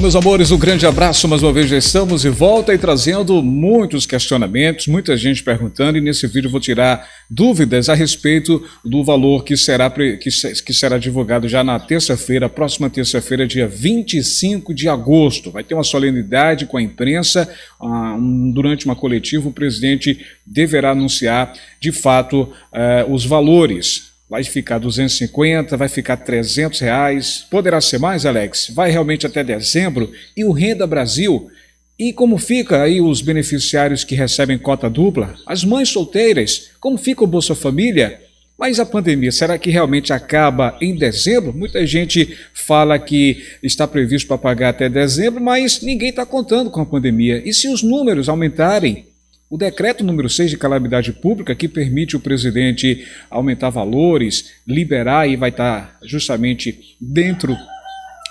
Alô, meus amores, um grande abraço. Mais uma vez já estamos de volta e trazendo muitos questionamentos, muita gente perguntando, e nesse vídeo vou tirar dúvidas a respeito do valor que será, que, será divulgado já na terça-feira, próxima terça-feira, dia 25 de agosto. Vai ter uma solenidade com a imprensa. Ah, durante uma coletiva, o presidente deverá anunciar de fato eh, os valores Vai ficar 250, vai ficar 300 reais. Poderá ser mais, Alex? Vai realmente até dezembro? E o Renda Brasil? E como fica aí os beneficiários que recebem cota dupla? As mães solteiras? Como fica o Bolsa Família? Mas a pandemia, será que realmente acaba em dezembro? Muita gente fala que está previsto para pagar até dezembro, mas ninguém está contando com a pandemia. E se os números aumentarem? O decreto número 6 de calamidade pública, que permite o presidente aumentar valores, liberar e vai estar justamente dentro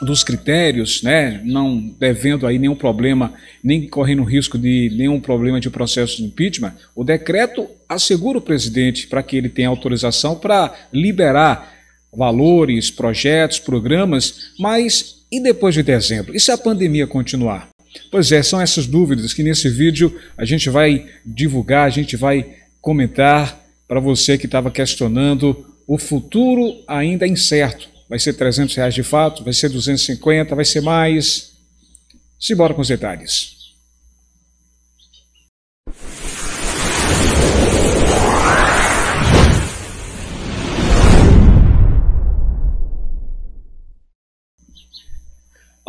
dos critérios, né, não devendo aí nenhum problema, nem correndo risco de nenhum problema de processo de impeachment, o decreto assegura o presidente para que ele tenha autorização para liberar valores, projetos, programas, mas e depois de dezembro? E se a pandemia continuar? Pois é, são essas dúvidas que nesse vídeo a gente vai divulgar, a gente vai comentar para você que estava questionando o futuro ainda é incerto. Vai ser 300 reais de fato? Vai ser 250? Vai ser mais? Simbora com os detalhes.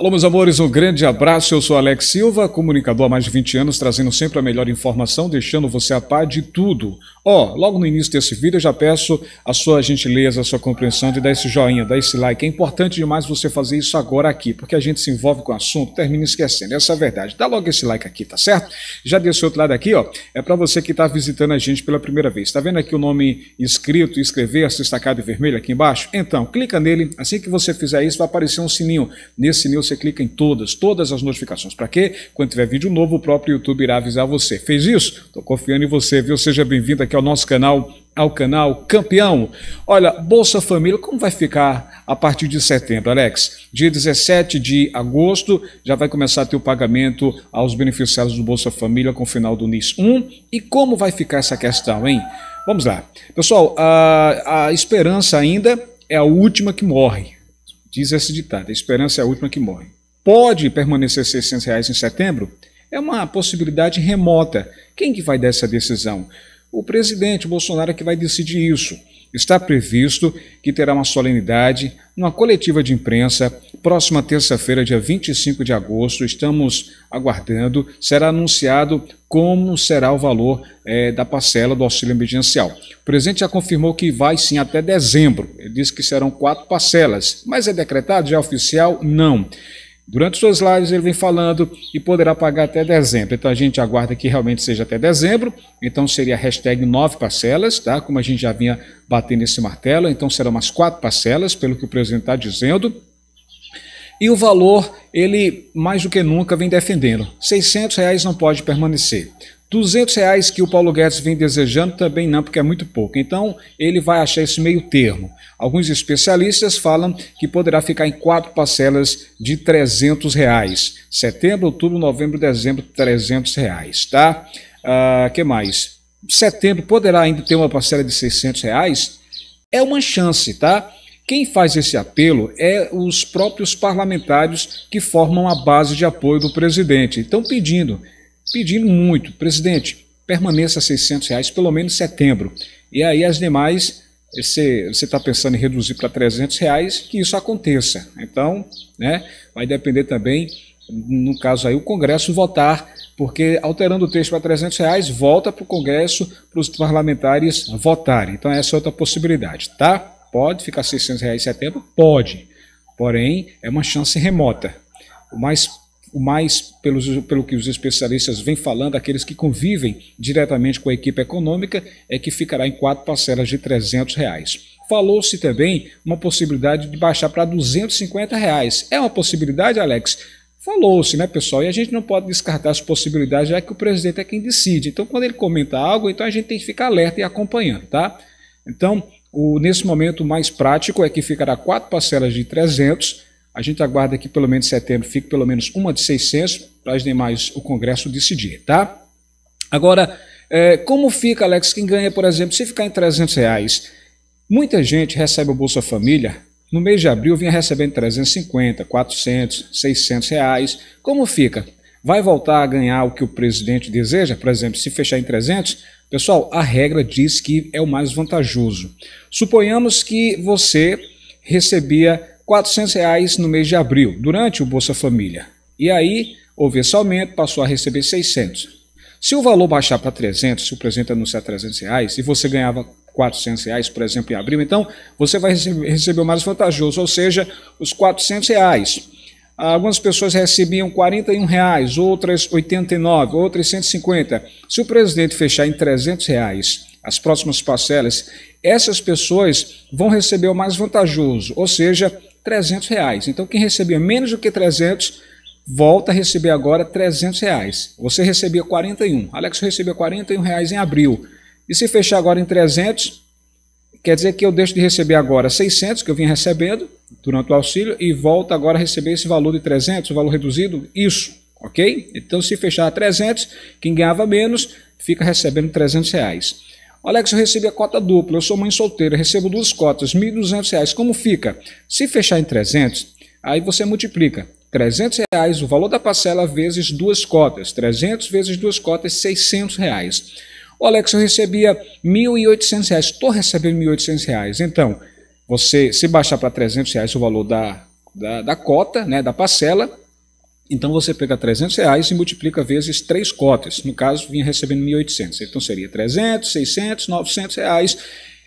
Alô, meus amores, um grande abraço. Eu sou Alex Silva, comunicador há mais de 20 anos, trazendo sempre a melhor informação, deixando você a par de tudo. Ó, oh, logo no início desse vídeo eu já peço a sua gentileza, a sua compreensão de dar esse joinha, dar esse like. É importante demais você fazer isso agora aqui, porque a gente se envolve com o assunto, termina esquecendo. Essa é a verdade. Dá logo esse like aqui, tá certo? Já desse outro lado aqui, ó, é para você que está visitando a gente pela primeira vez. Tá vendo aqui o nome escrito, escrever, destacado em vermelho aqui embaixo? Então, clica nele. Assim que você fizer isso, vai aparecer um sininho. Nesse sininho você clica em todas, todas as notificações. Para quê? Quando tiver vídeo novo, o próprio YouTube irá avisar você. Fez isso? Estou confiando em você, viu? Seja bem-vindo aqui ao nosso canal ao canal Campeão. Olha, Bolsa Família, como vai ficar a partir de setembro, Alex? Dia 17 de agosto já vai começar a ter o pagamento aos beneficiários do Bolsa Família com o final do NIS 1. E como vai ficar essa questão, hein? Vamos lá. Pessoal, a, a esperança ainda é a última que morre. Diz esse ditado: a esperança é a última que morre. Pode permanecer 600 reais em setembro? É uma possibilidade remota. Quem que vai dar essa decisão? O presidente Bolsonaro é que vai decidir isso está previsto que terá uma solenidade numa coletiva de imprensa próxima terça-feira, dia 25 de agosto. Estamos aguardando. Será anunciado como será o valor é, da parcela do auxílio emergencial. O presidente já confirmou que vai sim até dezembro. Ele disse que serão quatro parcelas, mas é decretado já é oficial? Não. Durante suas lives ele vem falando e poderá pagar até dezembro. Então a gente aguarda que realmente seja até dezembro. Então seria hashtag nove parcelas, tá? Como a gente já vinha batendo esse martelo. Então serão umas quatro parcelas, pelo que o presidente está dizendo. E o valor, ele mais do que nunca vem defendendo. 600 reais não pode permanecer. 200 reais que o Paulo Guedes vem desejando também não, porque é muito pouco. Então, ele vai achar esse meio termo. Alguns especialistas falam que poderá ficar em quatro parcelas de 300 reais. Setembro, outubro, novembro, dezembro, 300 reais, tá? Ah, que mais? Setembro poderá ainda ter uma parcela de 600 reais? É uma chance, tá? Quem faz esse apelo é os próprios parlamentares que formam a base de apoio do presidente. Estão pedindo pedindo muito, presidente, permaneça a 600 reais pelo menos setembro. E aí as demais, você está pensando em reduzir para 300 reais, que isso aconteça. Então, né, vai depender também, no caso aí, o Congresso votar, porque alterando o texto para 300 reais, volta para o Congresso, para os parlamentares votarem. Então essa é outra possibilidade, tá? Pode ficar 600 reais em setembro? Pode. Porém, é uma chance remota. O mais o mais pelos, pelo que os especialistas vêm falando, aqueles que convivem diretamente com a equipe econômica, é que ficará em quatro parcelas de 300 reais. Falou-se também uma possibilidade de baixar para 250 reais. É uma possibilidade, Alex? Falou-se, né, pessoal? E a gente não pode descartar as possibilidades, já que o presidente é quem decide. Então, quando ele comenta algo, então a gente tem que ficar alerta e acompanhando, tá? Então, o, nesse momento mais prático é que ficará quatro parcelas de 300 a gente aguarda que pelo menos em setembro fique pelo menos uma de 600 para as demais o Congresso decidir, tá? Agora, é, como fica, Alex, quem ganha, por exemplo, se ficar em 300 reais? Muita gente recebe o Bolsa Família, no mês de abril vinha recebendo 350, 400, 600 reais. Como fica? Vai voltar a ganhar o que o presidente deseja? Por exemplo, se fechar em 300? Pessoal, a regra diz que é o mais vantajoso. Suponhamos que você recebia 400 reais no mês de abril, durante o Bolsa Família. E aí, houve esse aumento, passou a receber 600. Se o valor baixar para 300, se o presidente anunciar 300 reais, e você ganhava 400 reais, por exemplo, em abril, então você vai receber o mais vantajoso, ou seja, os 400 reais. Algumas pessoas recebiam 41 reais, outras 89, outras 150. Se o presidente fechar em 300 reais as próximas parcelas, essas pessoas vão receber o mais vantajoso, ou seja, 300 reais. Então quem recebia menos do que 300 volta a receber agora 300 reais. Você recebia 41. Alex recebeu 41 reais em abril. E se fechar agora em 300, quer dizer que eu deixo de receber agora 600 que eu vinha recebendo durante o auxílio e volto agora a receber esse valor de 300, o valor reduzido, isso, ok? Então se fechar a 300, quem ganhava menos fica recebendo 300 reais. Alex, eu recebi a cota dupla, eu sou mãe solteira, recebo duas cotas, R$ 1.200, como fica? Se fechar em 300, aí você multiplica R$ reais, o valor da parcela vezes duas cotas, 300 vezes duas cotas, 600 reais. O Alex, eu recebia R$ 1.800, estou recebendo R$ 1.800, então, você se baixar para 300 reais o valor da, da, da cota, né, da parcela, então você pega 300 reais e multiplica vezes três cotas. No caso, vinha recebendo 1.800. Então seria 300, 600, 900 reais.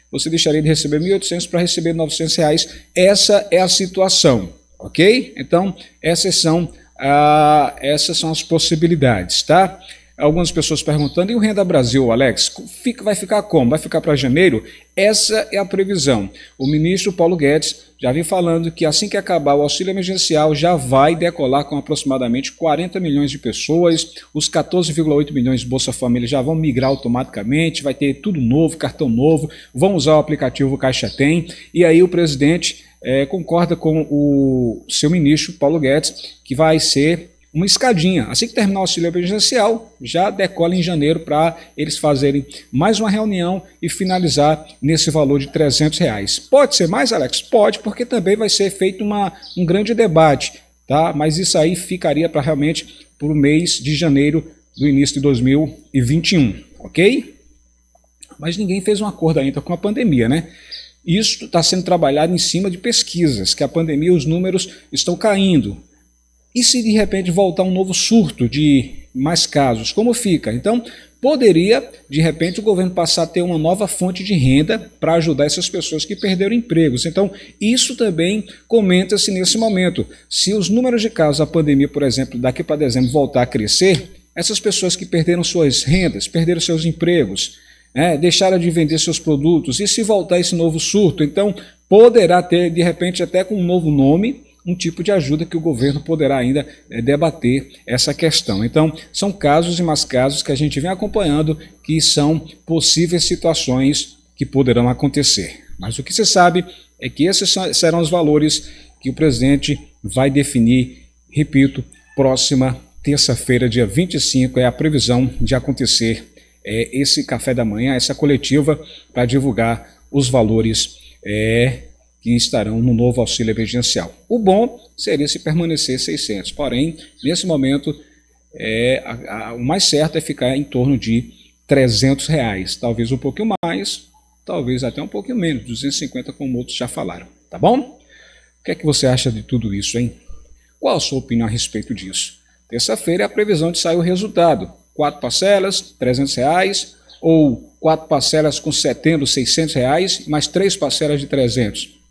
Você deixaria de receber 1.800 para receber 900 reais. Essa é a situação, ok? Então, essas são, ah, essas são as possibilidades, tá? algumas pessoas perguntando, e o Renda Brasil, Alex, fica, vai ficar como? Vai ficar para janeiro? Essa é a previsão. O ministro Paulo Guedes já vem falando que assim que acabar o auxílio emergencial já vai decolar com aproximadamente 40 milhões de pessoas, os 14,8 milhões de Bolsa Família já vão migrar automaticamente, vai ter tudo novo, cartão novo, vão usar o aplicativo Caixa Tem, e aí o presidente é, concorda com o seu ministro Paulo Guedes, que vai ser uma escadinha. Assim que terminar o auxílio emergencial, já decola em janeiro para eles fazerem mais uma reunião e finalizar nesse valor de 300 reais. Pode ser mais, Alex? Pode, porque também vai ser feito uma, um grande debate, tá? Mas isso aí ficaria para realmente para o mês de janeiro do início de 2021, ok? Mas ninguém fez um acordo ainda com a pandemia, né? Isso está sendo trabalhado em cima de pesquisas, que a pandemia, os números estão caindo e se de repente voltar um novo surto de mais casos, como fica? Então, poderia de repente o governo passar a ter uma nova fonte de renda para ajudar essas pessoas que perderam empregos. Então, isso também comenta-se nesse momento. Se os números de casos da pandemia, por exemplo, daqui para dezembro voltar a crescer, essas pessoas que perderam suas rendas, perderam seus empregos, né, deixaram de vender seus produtos, e se voltar esse novo surto, então poderá ter de repente até com um novo nome um tipo de ajuda que o governo poderá ainda eh, debater essa questão. Então, são casos e mais casos que a gente vem acompanhando que são possíveis situações que poderão acontecer. Mas o que se sabe é que esses serão os valores que o presidente vai definir, repito, próxima terça-feira, dia 25, é a previsão de acontecer é, esse café da manhã, essa coletiva, para divulgar os valores é, que estarão no novo auxílio emergencial. O bom seria se permanecer 600, porém, nesse momento, é, a, a, o mais certo é ficar em torno de 300 reais, talvez um pouquinho mais, talvez até um pouquinho menos, 250 como outros já falaram, tá bom? O que é que você acha de tudo isso, hein? Qual a sua opinião a respeito disso? Terça-feira é a previsão de sair o resultado, quatro parcelas, 300 reais, ou quatro parcelas com setembro, 600 reais, mais três parcelas de 300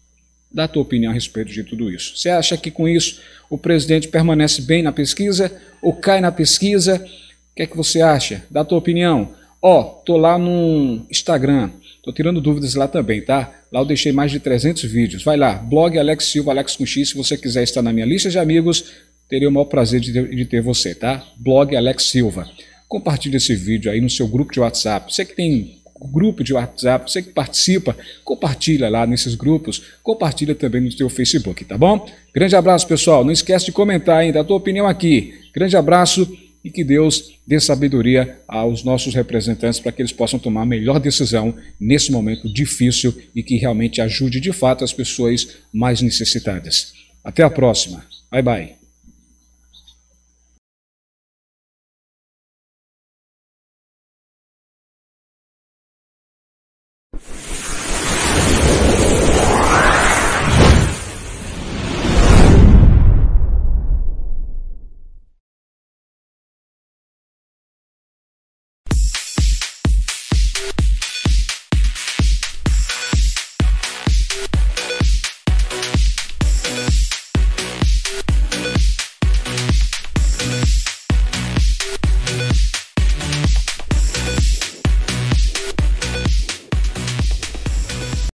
a tua opinião a respeito de tudo isso. Você acha que com isso o presidente permanece bem na pesquisa ou cai na pesquisa? O que é que você acha? Dá a tua opinião. Ó, oh, tô lá no Instagram, tô tirando dúvidas lá também, tá? Lá eu deixei mais de 300 vídeos. Vai lá, blog Alex Silva, Alex com X, se você quiser estar na minha lista de amigos, teria o maior prazer de ter você, tá? Blog Alex Silva. Compartilhe esse vídeo aí no seu grupo de WhatsApp. Você que tem grupo de WhatsApp, você que participa, compartilha lá nesses grupos, compartilha também no seu Facebook, tá bom? Grande abraço, pessoal. Não esquece de comentar ainda a tua opinião aqui. Grande abraço e que Deus dê sabedoria aos nossos representantes para que eles possam tomar a melhor decisão nesse momento difícil e que realmente ajude de fato as pessoas mais necessitadas. Até a próxima. Bye bye.